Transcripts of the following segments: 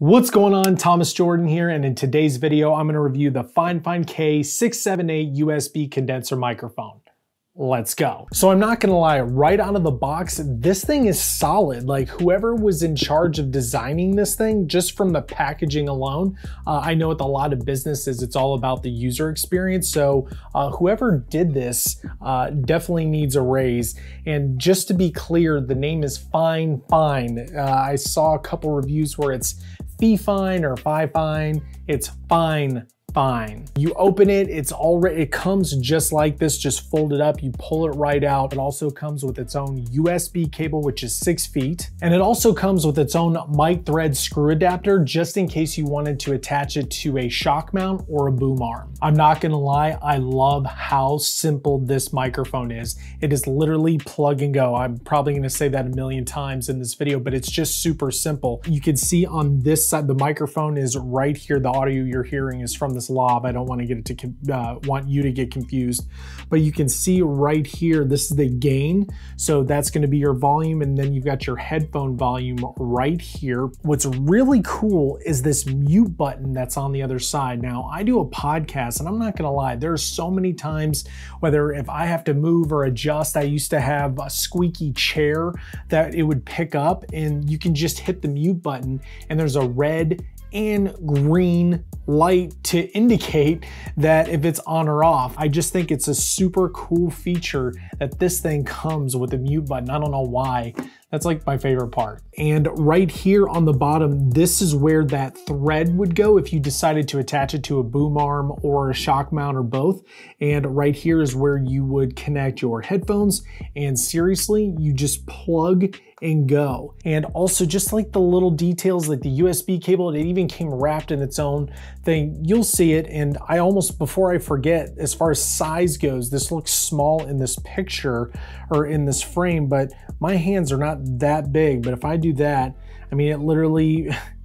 What's going on? Thomas Jordan here, and in today's video, I'm gonna review the FineFine K678 USB condenser microphone. Let's go. So I'm not gonna lie, right out of the box, this thing is solid. Like whoever was in charge of designing this thing, just from the packaging alone, uh, I know with a lot of businesses, it's all about the user experience. So uh, whoever did this uh, definitely needs a raise. And just to be clear, the name is Fine Fine. Uh, I saw a couple reviews where it's be fine or fi fine, it's fine fine. You open it, it's already, it comes just like this, just folded up, you pull it right out. It also comes with its own USB cable, which is six feet. And it also comes with its own mic thread screw adapter, just in case you wanted to attach it to a shock mount or a boom arm. I'm not gonna lie, I love how simple this microphone is. It is literally plug and go. I'm probably gonna say that a million times in this video, but it's just super simple. You can see on this side, the microphone is right here. The audio you're hearing is from the this lob. I don't want to get it to uh, want you to get confused, but you can see right here, this is the gain. So that's going to be your volume. And then you've got your headphone volume right here. What's really cool is this mute button that's on the other side. Now I do a podcast and I'm not going to lie. There are so many times, whether if I have to move or adjust, I used to have a squeaky chair that it would pick up and you can just hit the mute button and there's a red and green light to indicate that if it's on or off. I just think it's a super cool feature that this thing comes with a mute button. I don't know why. That's like my favorite part. And right here on the bottom, this is where that thread would go if you decided to attach it to a boom arm or a shock mount or both. And right here is where you would connect your headphones. And seriously, you just plug and go. And also just like the little details like the USB cable, it even came wrapped in its own thing. You'll you'll see it and I almost, before I forget, as far as size goes, this looks small in this picture or in this frame, but my hands are not that big. But if I do that, I mean, it literally,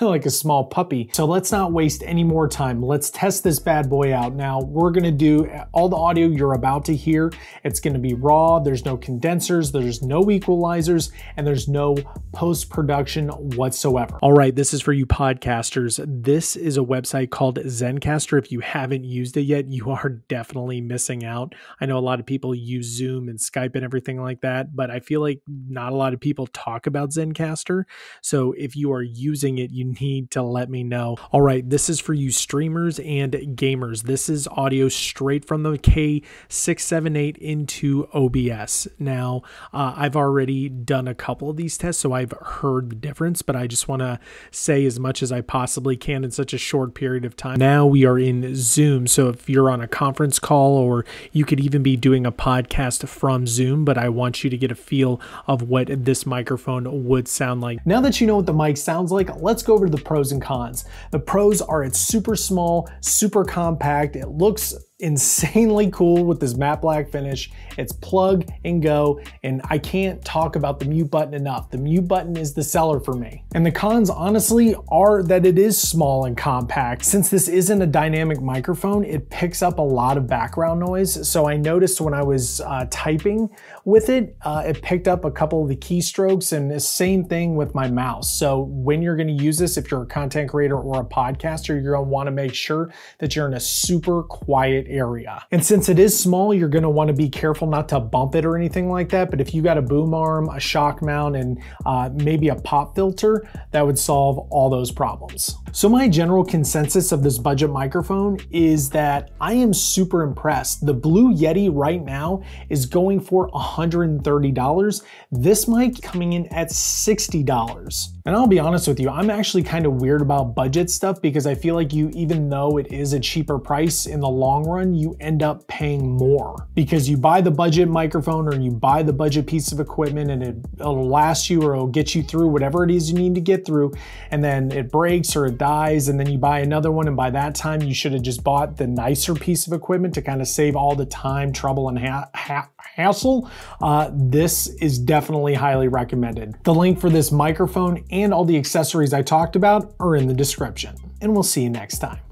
like a small puppy. So let's not waste any more time. Let's test this bad boy out. Now we're gonna do all the audio you're about to hear. It's gonna be raw, there's no condensers, there's no equalizers, and there's no post-production whatsoever. All right, this is for you podcasters. This is a website called Zencaster. If you haven't used it yet, you are definitely missing out. I know a lot of people use Zoom and Skype and everything like that, but I feel like not a lot of people talk about Zencaster. So if you are using it, you need to let me know. All right, this is for you streamers and gamers. This is audio straight from the K678 into OBS. Now, uh, I've already done a couple of these tests, so I've heard the difference, but I just want to say as much as I possibly can in such a short period of time. Now we are in Zoom, so if you're on a conference call or you could even be doing a podcast from Zoom, but I want you to get a feel of what this microphone would sound like. Now that you know what the mic sounds like, let's go over the pros and cons. The pros are it's super small, super compact, it looks insanely cool with this matte black finish. It's plug and go, and I can't talk about the mute button enough. The mute button is the seller for me. And the cons honestly are that it is small and compact. Since this isn't a dynamic microphone, it picks up a lot of background noise. So I noticed when I was uh, typing with it, uh, it picked up a couple of the keystrokes and the same thing with my mouse. So when you're gonna use this, if you're a content creator or a podcaster, you're gonna wanna make sure that you're in a super quiet area. And since it is small, you're gonna wanna be careful not to bump it or anything like that, but if you got a boom arm, a shock mount, and uh, maybe a pop filter, that would solve all those problems. So my general consensus of this budget microphone is that I am super impressed. The Blue Yeti right now is going for $130. This mic coming in at $60. And I'll be honest with you, I'm actually kind of weird about budget stuff because I feel like you, even though it is a cheaper price in the long run, run, you end up paying more because you buy the budget microphone or you buy the budget piece of equipment and it, will last you or it'll get you through whatever it is you need to get through. And then it breaks or it dies. And then you buy another one. And by that time, you should have just bought the nicer piece of equipment to kind of save all the time, trouble, and ha ha hassle. Uh, this is definitely highly recommended. The link for this microphone and all the accessories I talked about are in the description. And we'll see you next time.